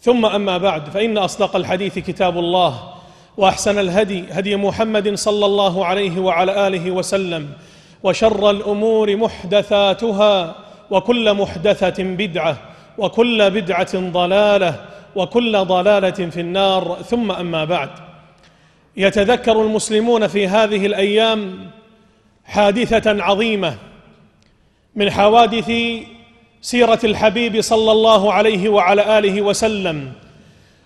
ثم أما بعد فإن أصدق الحديث كتاب الله وأحسن الهدي هدي محمد صلى الله عليه وعلى آله وسلم وشر الأمور محدثاتها وكل محدثة بدعة وكل بدعة ضلالة وكل ضلالة في النار ثم أما بعد يتذكر المسلمون في هذه الأيام حادثة عظيمة من حوادث سيرة الحبيب صلى الله عليه وعلى آله وسلم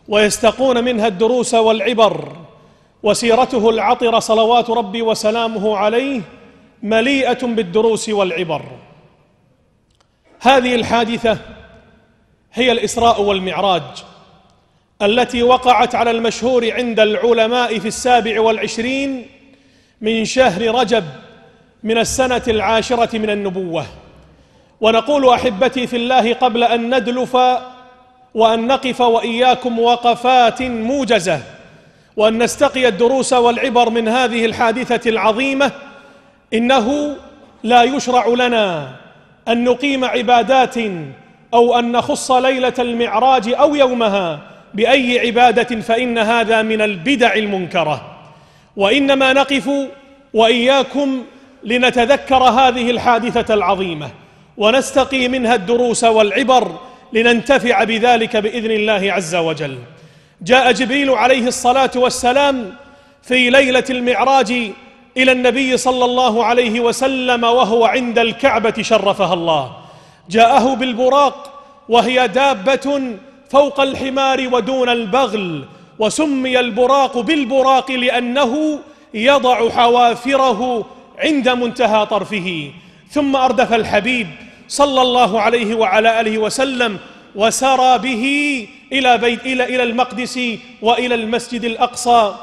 ويستقون منها الدروس والعبر وسيرته العطرة صلوات ربي وسلامه عليه مليئة بالدروس والعبر هذه الحادثة هي الإسراء والمعراج التي وقعت على المشهور عند العلماء في السابع والعشرين من شهر رجب من السنة العاشرة من النبوة ونقول احبتي في الله قبل ان ندلف وان نقف واياكم وقفات موجزه وان نستقي الدروس والعبر من هذه الحادثه العظيمه انه لا يشرع لنا ان نقيم عبادات او ان نخص ليله المعراج او يومها باي عباده فان هذا من البدع المنكره وانما نقف واياكم لنتذكر هذه الحادثه العظيمه ونستقي منها الدروس والعبر لننتفع بذلك باذن الله عز وجل جاء جبريل عليه الصلاه والسلام في ليله المعراج الى النبي صلى الله عليه وسلم وهو عند الكعبه شرفها الله جاءه بالبراق وهي دابه فوق الحمار ودون البغل وسمي البراق بالبراق لانه يضع حوافره عند منتهى طرفه ثم اردف الحبيب صلى الله عليه وعلى آله وسلم وسرى به إلى, بيت إلى, إلى المقدس وإلى المسجد الأقصى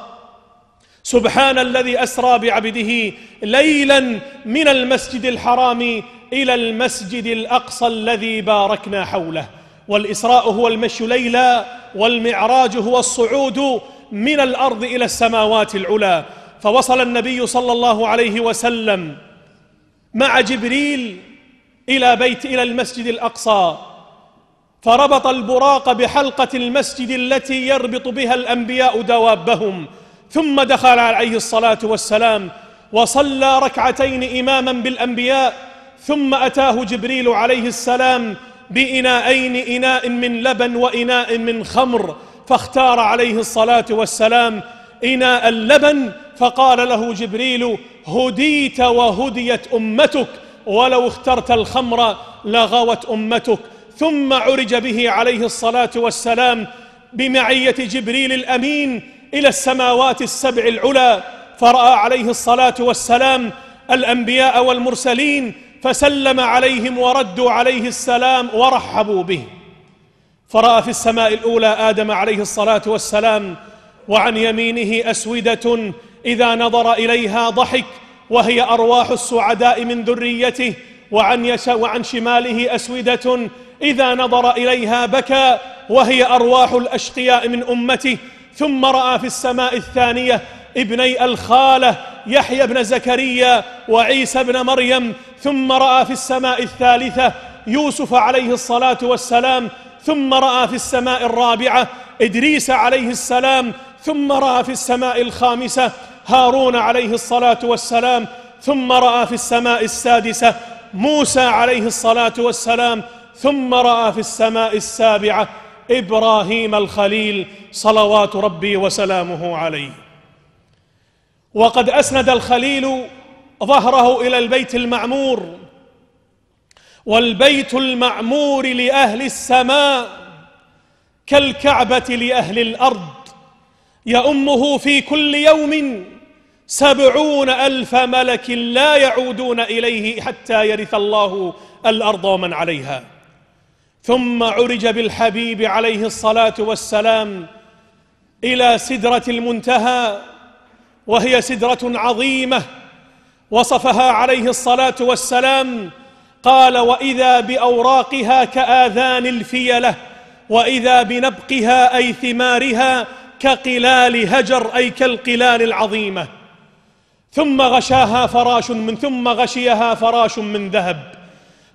سبحان الذي أسرى بعبده ليلا من المسجد الحرام إلى المسجد الأقصى الذي باركنا حوله والإسراء هو المشي ليلا والمعراج هو الصعود من الأرض إلى السماوات العلى فوصل النبي صلى الله عليه وسلم مع جبريل إلى بيت إلى المسجد الأقصى فربط البراق بحلقة المسجد التي يربط بها الأنبياء دوابهم ثم دخل عليه الصلاة والسلام وصلى ركعتين إماما بالأنبياء ثم أتاه جبريل عليه السلام بإناءين إناء من لبن وإناء من خمر فاختار عليه الصلاة والسلام إناء اللبن فقال له جبريل هديت وهديت أمتك ولو اخترت الخمر لغوت أمتك ثم عرج به عليه الصلاة والسلام بمعية جبريل الأمين إلى السماوات السبع العلى فرأى عليه الصلاة والسلام الأنبياء والمرسلين فسلم عليهم وردوا عليه السلام ورحبوا به فرأى في السماء الأولى آدم عليه الصلاة والسلام وعن يمينه أسودة إذا نظر إليها ضحك وهي أرواح السعداء من ذريته وعن, يس وعن شماله أسودة إذا نظر إليها بكى وهي أرواح الأشقياء من أمته ثم رأى في السماء الثانية ابني الخالة يحيى بن زكريا وعيسى بن مريم ثم رأى في السماء الثالثة يوسف عليه الصلاة والسلام ثم رأى في السماء الرابعة إدريس عليه السلام ثم رأى في السماء الخامسة هارون عليه الصلاة والسلام ثم رأى في السماء السادسة موسى عليه الصلاة والسلام ثم رأى في السماء السابعة إبراهيم الخليل صلوات ربي وسلامه عليه وقد أسند الخليل ظهره إلى البيت المعمور والبيت المعمور لأهل السماء كالكعبة لأهل الأرض يأمه في كل يوم سبعون ألف ملك لا يعودون إليه حتى يرث الله الأرض ومن عليها ثم عرج بالحبيب عليه الصلاة والسلام إلى سدرة المنتهى وهي سدرة عظيمة وصفها عليه الصلاة والسلام قال وإذا بأوراقها كآذان الفيلة وإذا بنبقها أي ثمارها كقلال هجر أي كالقلال العظيمة ثم غشاها فراش من ثم غشيها فراش من ذهب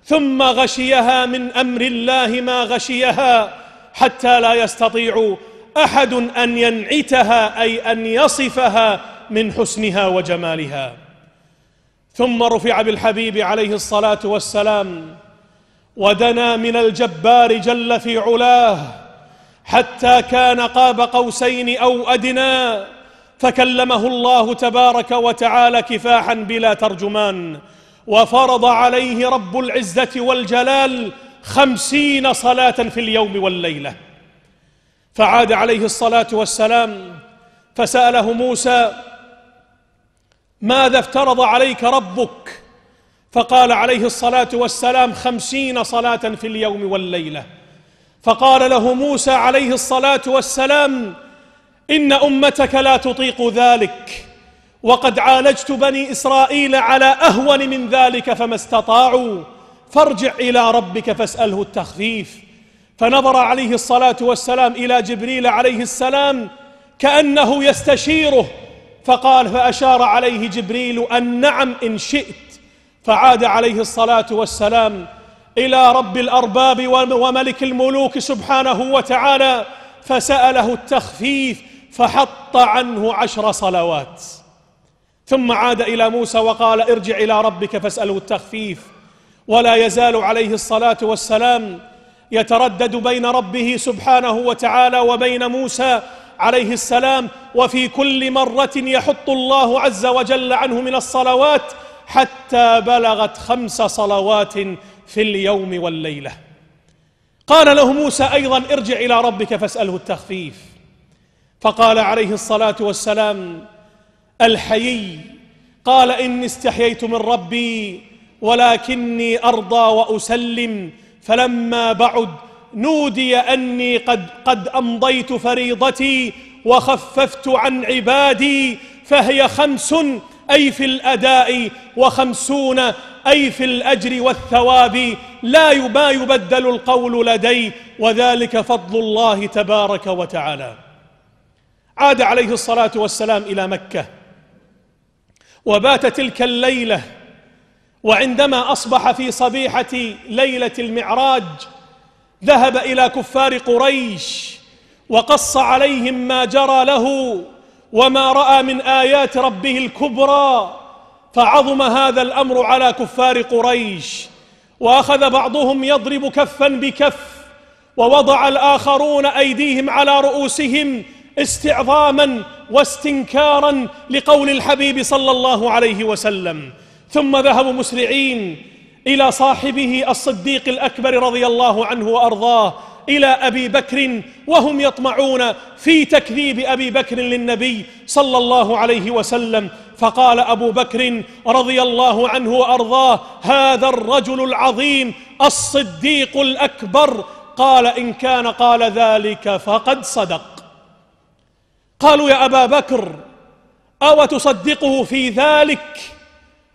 ثم غشيها من امر الله ما غشيها حتى لا يستطيع احد ان ينعتها اي ان يصفها من حسنها وجمالها ثم رفع بالحبيب عليه الصلاه والسلام ودنا من الجبار جل في علاه حتى كان قاب قوسين او ادناه فكلمه الله تبارك وتعالى كفاحا بلا ترجمان وفرض عليه رب العزة والجلال خمسين صلاة في اليوم والليلة فعاد عليه الصلاة والسلام فسأله موسى ماذا افترض عليك ربك فقال عليه الصلاة والسلام خمسين صلاة في اليوم والليلة فقال له موسى عليه الصلاة والسلام إن أمتك لا تطيق ذلك وقد عالجت بني إسرائيل على أهون من ذلك فما استطاعوا فارجع إلى ربك فاسأله التخفيف فنظر عليه الصلاة والسلام إلى جبريل عليه السلام كأنه يستشيره فقال فأشار عليه جبريل أن نعم إن شئت فعاد عليه الصلاة والسلام إلى رب الأرباب وملك الملوك سبحانه وتعالى فسأله التخفيف فحط عنه عشر صلوات ثم عاد إلى موسى وقال ارجع إلى ربك فاسأله التخفيف ولا يزال عليه الصلاة والسلام يتردد بين ربه سبحانه وتعالى وبين موسى عليه السلام وفي كل مرة يحط الله عز وجل عنه من الصلوات حتى بلغت خمس صلوات في اليوم والليلة قال له موسى أيضا ارجع إلى ربك فاسأله التخفيف فقال عليه الصلاة والسلام الحيي قال إني استحييت من ربي ولكني أرضى وأسلم فلما بعد نودي أني قد, قد أمضيت فريضتي وخففت عن عبادي فهي خمس أي في الأداء وخمسون أي في الأجر والثواب لا ما يبدل القول لدي وذلك فضل الله تبارك وتعالى عاد عليه الصلاة والسلام إلى مكة وبات تلك الليلة وعندما أصبح في صبيحة ليلة المعراج ذهب إلى كفار قريش وقص عليهم ما جرى له وما رأى من آيات ربه الكبرى فعظم هذا الأمر على كفار قريش وأخذ بعضهم يضرب كفا بكف ووضع الآخرون أيديهم على رؤوسهم استعظاما واستنكارا لقول الحبيب صلى الله عليه وسلم ثم ذهبوا مسرعين إلى صاحبه الصديق الأكبر رضي الله عنه وأرضاه إلى أبي بكر وهم يطمعون في تكذيب أبي بكر للنبي صلى الله عليه وسلم فقال أبو بكر رضي الله عنه وأرضاه هذا الرجل العظيم الصديق الأكبر قال إن كان قال ذلك فقد صدق قالوا يا أبا بكر أو تصدقه في ذلك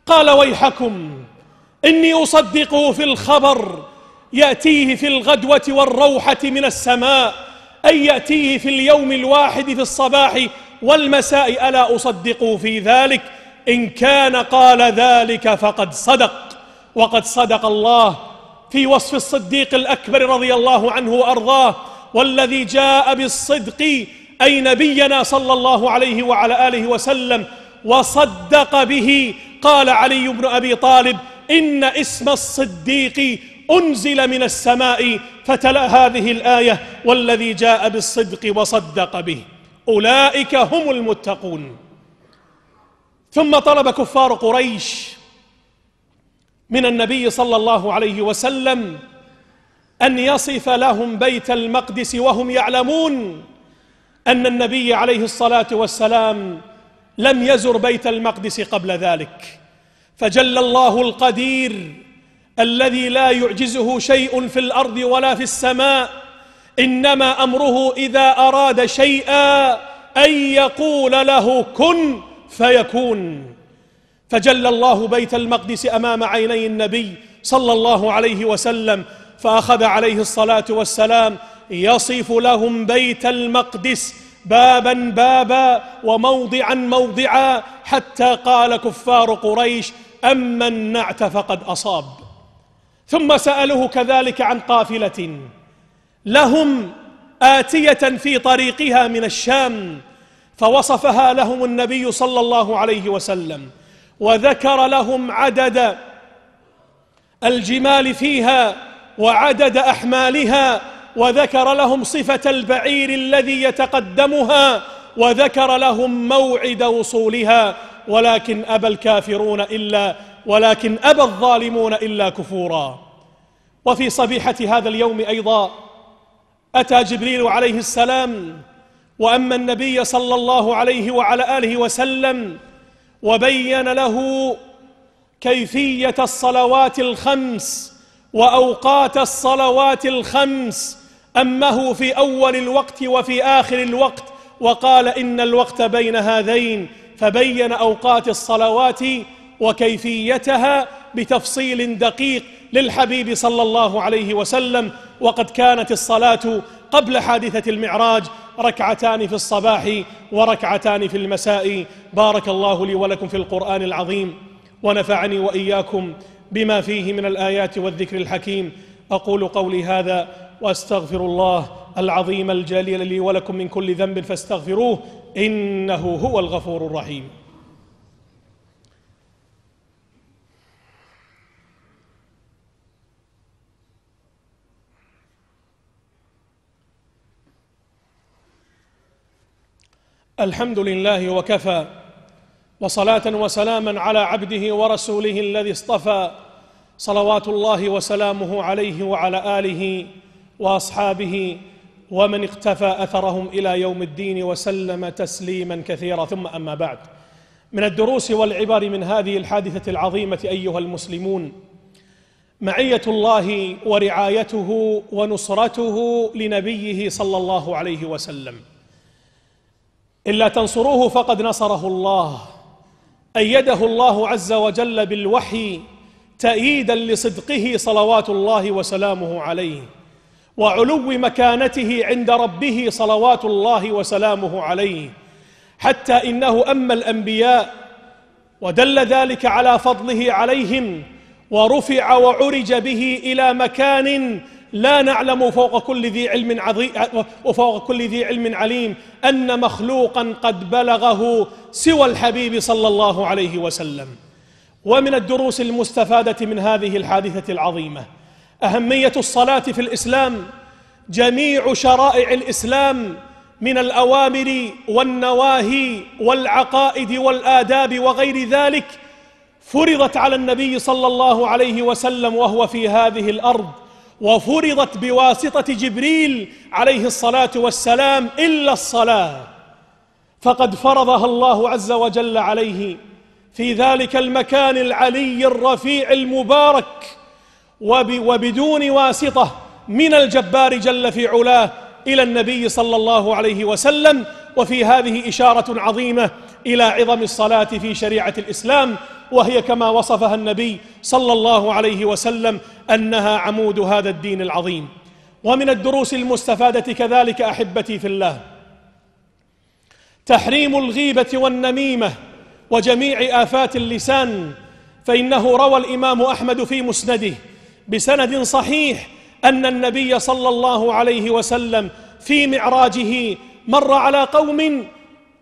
قال ويحكم إني أصدقه في الخبر يأتيه في الغدوة والروحة من السماء أي يأتيه في اليوم الواحد في الصباح والمساء ألا أصدقه في ذلك إن كان قال ذلك فقد صدق وقد صدق الله في وصف الصديق الأكبر رضي الله عنه وأرضاه والذي جاء بالصدق أي نبينا صلى الله عليه وعلى آله وسلم وصدق به قال علي بن أبي طالب إن اسم الصديق أنزل من السماء فتلا هذه الآية والذي جاء بالصدق وصدق به أولئك هم المتقون ثم طلب كفار قريش من النبي صلى الله عليه وسلم أن يصف لهم بيت المقدس وهم يعلمون أن النبي عليه الصلاة والسلام لم يزر بيت المقدس قبل ذلك فجل الله القدير الذي لا يعجزه شيء في الأرض ولا في السماء إنما أمره إذا أراد شيئا أن يقول له كن فيكون فجل الله بيت المقدس أمام عيني النبي صلى الله عليه وسلم فأخذ عليه الصلاة والسلام يصف لهم بيت المقدس بابا بابا وموضعا موضعا حتى قال كفار قريش أما النعت فقد أصاب ثم سأله كذلك عن قافلة لهم آتية في طريقها من الشام فوصفها لهم النبي صلى الله عليه وسلم وذكر لهم عدد الجمال فيها وعدد أحمالها وذكر لهم صفة البعير الذي يتقدمها وذكر لهم موعد وصولها ولكن أبى الكافرون إلا ولكن أبى الظالمون إلا كفورا وفي صبيحة هذا اليوم أيضا أتى جبريل عليه السلام وأما النبي صلى الله عليه وعلى آله وسلم وبين له كيفية الصلوات الخمس واوقات الصلوات الخمس امه في اول الوقت وفي اخر الوقت وقال ان الوقت بين هذين فبين اوقات الصلوات وكيفيتها بتفصيل دقيق للحبيب صلى الله عليه وسلم وقد كانت الصلاه قبل حادثه المعراج ركعتان في الصباح وركعتان في المساء بارك الله لي ولكم في القران العظيم ونفعني واياكم بما فيه من الآيات والذكر الحكيم أقول قولي هذا وأستغفر الله العظيم الجليل لي ولكم من كل ذنب فاستغفروه إنه هو الغفور الرحيم الحمد لله وكفى وصلاه وسلاما على عبده ورسوله الذي اصطفى صلوات الله وسلامه عليه وعلى اله واصحابه ومن اقتفى اثرهم الى يوم الدين وسلم تسليما كثيرا ثم اما بعد من الدروس والعبر من هذه الحادثه العظيمه ايها المسلمون معيه الله ورعايته ونصرته لنبيه صلى الله عليه وسلم الا تنصروه فقد نصره الله أيده الله عز وجل بالوحي تأييدا لصدقه صلوات الله وسلامه عليه وعلو مكانته عند ربه صلوات الله وسلامه عليه حتى إنه أما الأنبياء ودل ذلك على فضله عليهم ورفع وعرج به إلى مكان لا نعلم فوق كل ذي علم عظيم وفوق كل ذي علم عليم أن مخلوقا قد بلغه سوى الحبيب صلى الله عليه وسلم ومن الدروس المستفادة من هذه الحادثة العظيمة أهمية الصلاة في الإسلام جميع شرائع الإسلام من الأوامر والنواهي والعقائد والآداب وغير ذلك فرضت على النبي صلى الله عليه وسلم وهو في هذه الأرض وفرضت بواسطة جبريل عليه الصلاة والسلام إلا الصلاة فقد فرضها الله عز وجل عليه في ذلك المكان العلي الرفيع المبارك وبدون واسطة من الجبار جل في علاه إلى النبي صلى الله عليه وسلم وفي هذه إشارة عظيمة إلى عظم الصلاة في شريعة الإسلام وهي كما وصفها النبي صلى الله عليه وسلم أنها عمود هذا الدين العظيم ومن الدروس المستفادة كذلك أحبتي في الله تحريم الغيبة والنميمة وجميع آفات اللسان فإنه روى الإمام أحمد في مسنده بسند صحيح أن النبي صلى الله عليه وسلم في معراجه مر على قوم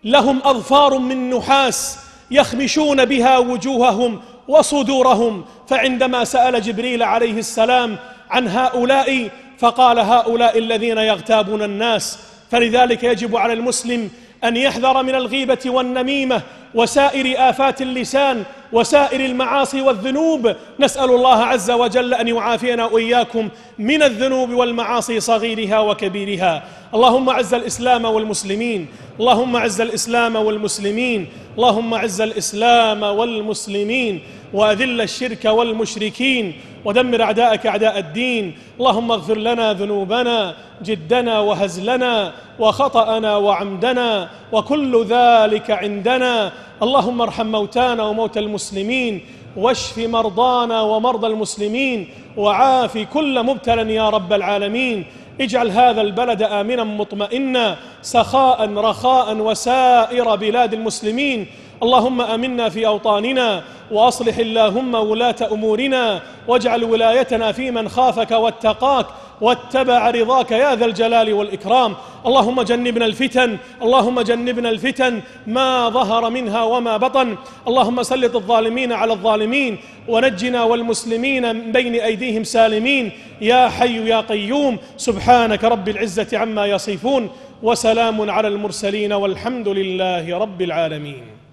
لهم أظفار من نحاس يخمشون بها وجوههم وصدورهم فعندما سأل جبريل عليه السلام عن هؤلاء فقال هؤلاء الذين يغتابون الناس فلذلك يجب على المسلم أن يحذر من الغيبة والنميمة وسائر آفات اللسان وسائر المعاصي والذنوب نسأل الله عز وجل أن يعافينا وإياكم من الذنوب والمعاصي صغيرها وكبيرها اللهم عز الإسلام والمسلمين اللهم عز الإسلام والمسلمين اللهم عز الإسلام والمسلمين وأذل الشرك والمشركين ودمر أعداءك أعداء الدين اللهم اغفر لنا ذنوبنا جدنا وهزلنا وخطأنا وعمدنا وكل ذلك عندنا اللهم ارحم موتانا وموتى المسلمين واشف مرضانا ومرضى المسلمين وعاف كل مبتلى يا رب العالمين اجعل هذا البلد امنا مطمئنا سخاء رخاء وسائر بلاد المسلمين اللهم امنا في اوطاننا واصلح اللهم ولاه امورنا واجعل ولايتنا في من خافك واتقاك واتبع رضاك يا ذا الجلال والإكرام اللهم جنبنا الفتن اللهم جنبنا الفتن ما ظهر منها وما بطن اللهم سلط الظالمين على الظالمين ونجنا والمسلمين من بين أيديهم سالمين يا حي يا قيوم سبحانك رب العزة عما يصفون وسلام على المرسلين والحمد لله رب العالمين